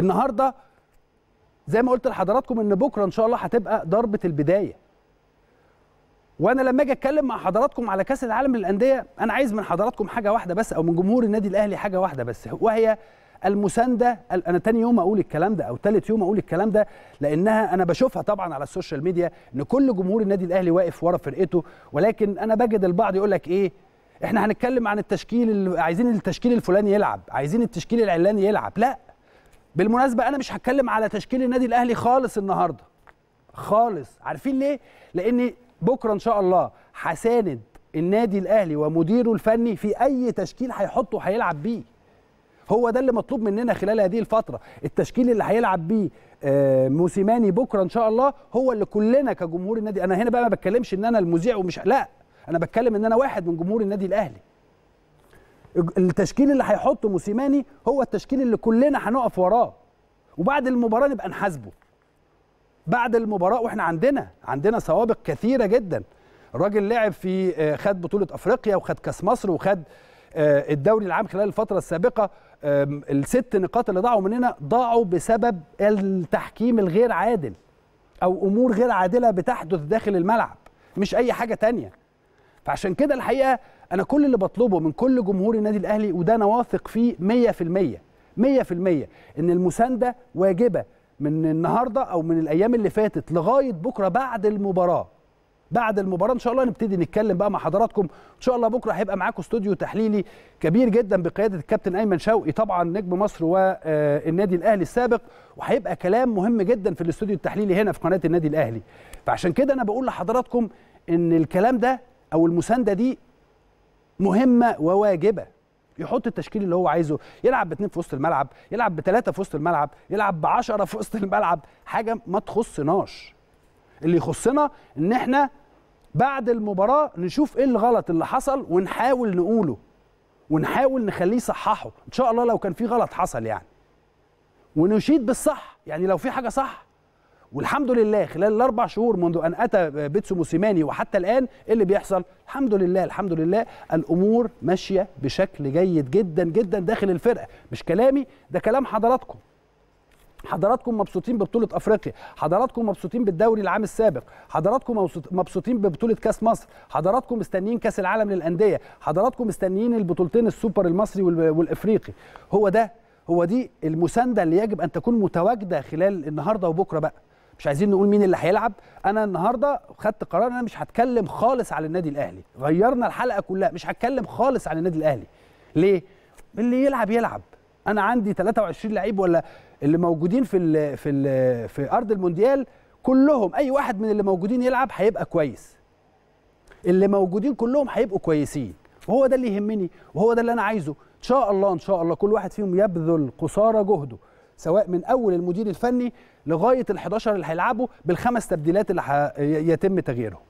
النهارده زي ما قلت لحضراتكم ان بكره ان شاء الله هتبقى ضربه البدايه وانا لما اجي اتكلم مع حضراتكم على كاس العالم للانديه انا عايز من حضراتكم حاجه واحده بس او من جمهور النادي الاهلي حاجه واحده بس وهي المسانده انا تاني يوم اقول الكلام ده او تالت يوم اقول الكلام ده لانها انا بشوفها طبعا على السوشيال ميديا ان كل جمهور النادي الاهلي واقف ورا فرقته ولكن انا بجد البعض يقول لك ايه احنا هنتكلم عن التشكيل اللي عايزين التشكيل الفلاني يلعب عايزين التشكيل العلاني يلعب لا بالمناسبه انا مش هتكلم على تشكيل النادي الاهلي خالص النهارده خالص عارفين ليه لان بكره ان شاء الله هساند النادي الاهلي ومديره الفني في اي تشكيل هيحطه هيلعب بيه هو ده اللي مطلوب مننا خلال هذه الفتره التشكيل اللي هيلعب بيه آه، موسيماني بكره ان شاء الله هو اللي كلنا كجمهور النادي انا هنا بقى ما بتكلمش ان انا المذيع ومش لا انا بتكلم ان انا واحد من جمهور النادي الاهلي التشكيل اللي هيحطه موسيماني هو التشكيل اللي كلنا هنقف وراه وبعد المباراه نبقى نحاسبه بعد المباراه واحنا عندنا عندنا سوابق كثيره جدا الراجل لعب في آه، خد بطوله افريقيا وخد كاس مصر وخد آه، الدوري العام خلال الفتره السابقه الست نقاط اللي ضاعوا مننا ضاعوا بسبب التحكيم الغير عادل او امور غير عادله بتحدث داخل الملعب مش اي حاجه تانيه فعشان كده الحقيقه انا كل اللي بطلبه من كل جمهور النادي الاهلي وده انا واثق فيه 100% 100% ان المسانده واجبه من النهارده او من الايام اللي فاتت لغايه بكره بعد المباراه بعد المباراه ان شاء الله نبتدي نتكلم بقى مع حضراتكم ان شاء الله بكره هيبقى معاكم استوديو تحليلي كبير جدا بقياده الكابتن ايمن شوقي طبعا نجم مصر والنادي آه، الاهلي السابق وهيبقى كلام مهم جدا في الاستوديو التحليلي هنا في قناه النادي الاهلي فعشان كده انا بقول لحضراتكم ان الكلام ده او المسانده دي مهمه وواجبه يحط التشكيل اللي هو عايزه يلعب باثنين في وسط الملعب يلعب بثلاثه في وسط الملعب يلعب بعشرة في وسط الملعب حاجه ما تخصناش اللي يخصنا ان احنا بعد المباراه نشوف ايه الغلط اللي حصل ونحاول نقوله ونحاول نخليه يصححه ان شاء الله لو كان في غلط حصل يعني ونشيد بالصح يعني لو في حاجه صح والحمد لله خلال الاربع شهور منذ ان اتى بيتسو موسيماني وحتى الان ايه اللي بيحصل الحمد لله الحمد لله الامور ماشيه بشكل جيد جدا جدا داخل الفرقه مش كلامي ده كلام حضراتكم حضراتكم مبسوطين ببطولة أفريقيا، حضراتكم مبسوطين بالدوري العام السابق، حضراتكم مبسوطين ببطولة كأس مصر، حضراتكم مستنيين كأس العالم للأندية، حضراتكم مستنيين البطولتين السوبر المصري والإفريقي، هو ده هو دي المساندة اللي يجب أن تكون متواجدة خلال النهاردة وبكرة بقى. مش عايزين نقول مين اللي هيلعب انا النهارده خدت قرار انا مش هتكلم خالص على النادي الاهلي غيرنا الحلقه كلها مش هتكلم خالص على النادي الاهلي ليه اللي يلعب يلعب انا عندي 23 لعيب ولا اللي موجودين في الـ في الـ في ارض المونديال كلهم اي واحد من اللي موجودين يلعب هيبقى كويس اللي موجودين كلهم هيبقوا كويسين وهو ده اللي يهمني وهو ده اللي انا عايزه ان شاء الله ان شاء الله كل واحد فيهم يبذل قصارى جهده سواء من اول المدير الفني لغايه ال11 اللي هيلعبوا بالخمس تبديلات اللي يتم تغييرهم